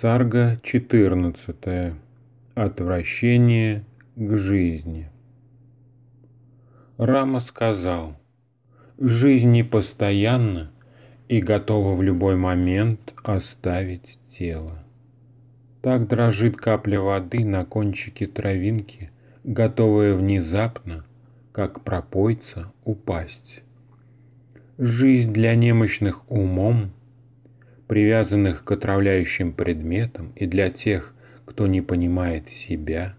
Сарга 14. Отвращение к жизни. Рама сказал, «Жизнь непостоянна и готова в любой момент оставить тело. Так дрожит капля воды на кончике травинки, готовая внезапно, как пропойца, упасть. Жизнь для немощных умом привязанных к отравляющим предметам и для тех, кто не понимает себя,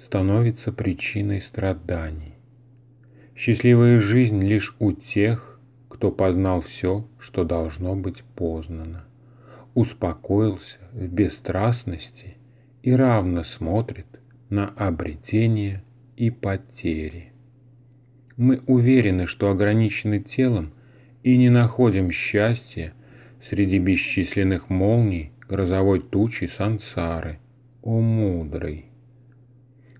становится причиной страданий. Счастливая жизнь лишь у тех, кто познал все, что должно быть познано, успокоился в бесстрастности и равно смотрит на обретение и потери. Мы уверены, что ограничены телом и не находим счастья – среди бесчисленных молний, грозовой тучи, сансары. О, мудрый!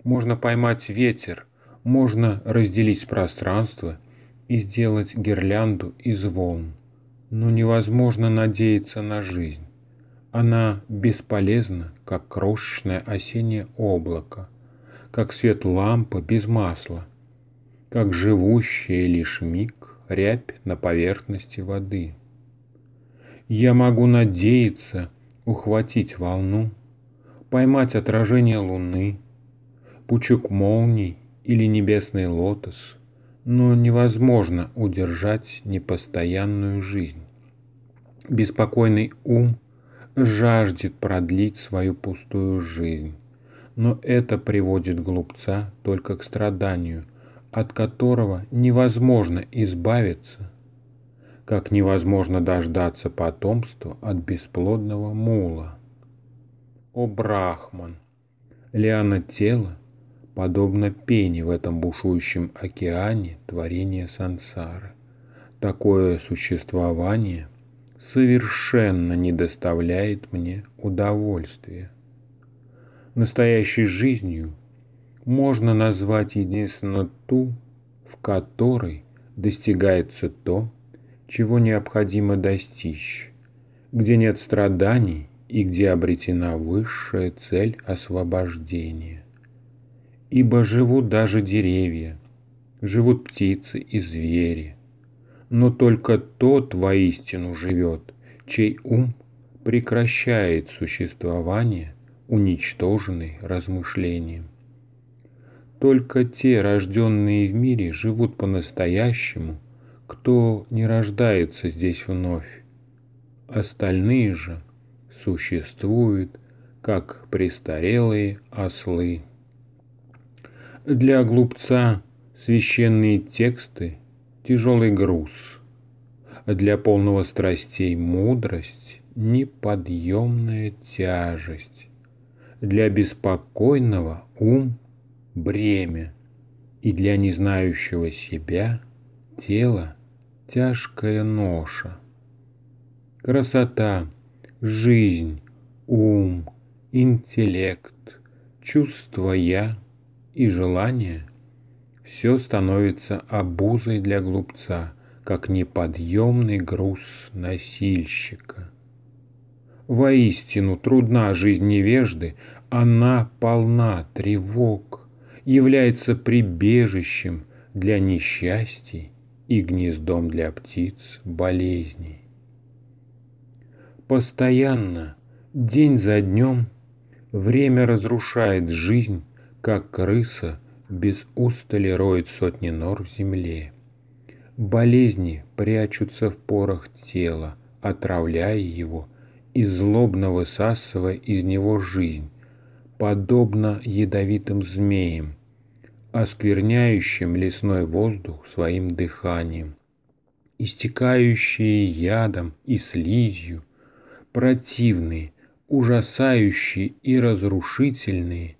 Можно поймать ветер, можно разделить пространство и сделать гирлянду из волн. Но невозможно надеяться на жизнь. Она бесполезна, как крошечное осеннее облако, как свет лампы без масла, как живущая лишь миг рябь на поверхности воды я могу надеяться ухватить волну, поймать отражение луны, пучок молний или небесный лотос, но невозможно удержать непостоянную жизнь. Беспокойный ум жаждет продлить свою пустую жизнь, но это приводит глупца только к страданию, от которого невозможно избавиться как невозможно дождаться потомства от бесплодного мула. О Брахман! Лиана тела, подобно пене в этом бушующем океане творения сансары. Такое существование совершенно не доставляет мне удовольствия. Настоящей жизнью можно назвать единственно ту, в которой достигается то, чего необходимо достичь, где нет страданий и где обретена высшая цель освобождения. Ибо живут даже деревья, живут птицы и звери, но только тот воистину живет, чей ум прекращает существование, уничтоженный размышлением. Только те, рожденные в мире, живут по-настоящему – кто не рождается здесь вновь. Остальные же существуют, как престарелые ослы. Для глупца священные тексты – тяжелый груз, для полного страстей мудрость – неподъемная тяжесть, для беспокойного ум – бремя, и для не знающего себя – Тело – тяжкая ноша. Красота, жизнь, ум, интеллект, чувство «я» и желание – все становится обузой для глупца, как неподъемный груз носильщика. Воистину трудна жизнь невежды, она полна тревог, является прибежищем для несчастий и гнездом для птиц болезней. Постоянно, день за днем, время разрушает жизнь, как крыса без устали роет сотни нор в земле. Болезни прячутся в порах тела, отравляя его и злобно высасывая из него жизнь, подобно ядовитым змеям – оскверняющим лесной воздух своим дыханием, истекающие ядом и слизью, противные, ужасающие и разрушительные,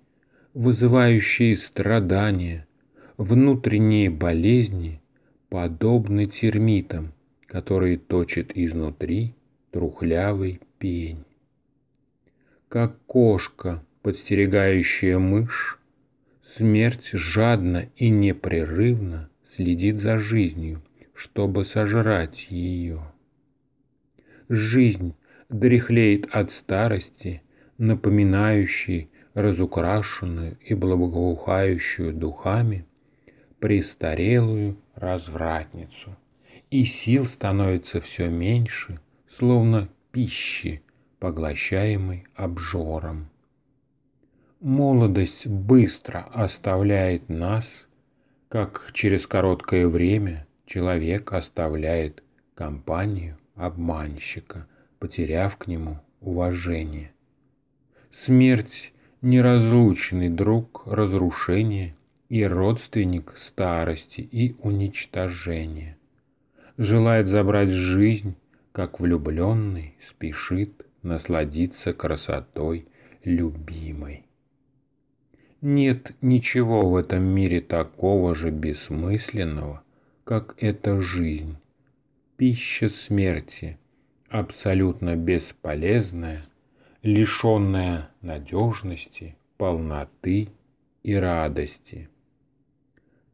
вызывающие страдания, внутренние болезни, подобны термитам, которые точат изнутри трухлявый пень. Как кошка, подстерегающая мышь, Смерть жадно и непрерывно следит за жизнью, чтобы сожрать ее. Жизнь дряхлеет от старости, напоминающей разукрашенную и благоухающую духами престарелую развратницу. И сил становится все меньше, словно пищи, поглощаемой обжором молодость быстро оставляет нас, как через короткое время человек оставляет компанию обманщика, потеряв к нему уважение. Смерть – неразлучный друг разрушения и родственник старости и уничтожения. Желает забрать жизнь, как влюбленный спешит насладиться красотой любимой. Нет ничего в этом мире такого же бессмысленного, как эта жизнь. Пища смерти, абсолютно бесполезная, лишенная надежности, полноты и радости.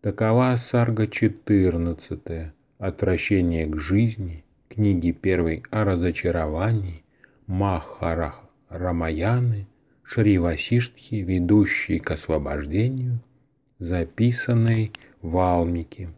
Такова сарга 14, отвращение к жизни, книги первой о разочаровании, Махарах Рамаяны – Шри Васиштхи, ведущей к освобождению, записанной в Алмике.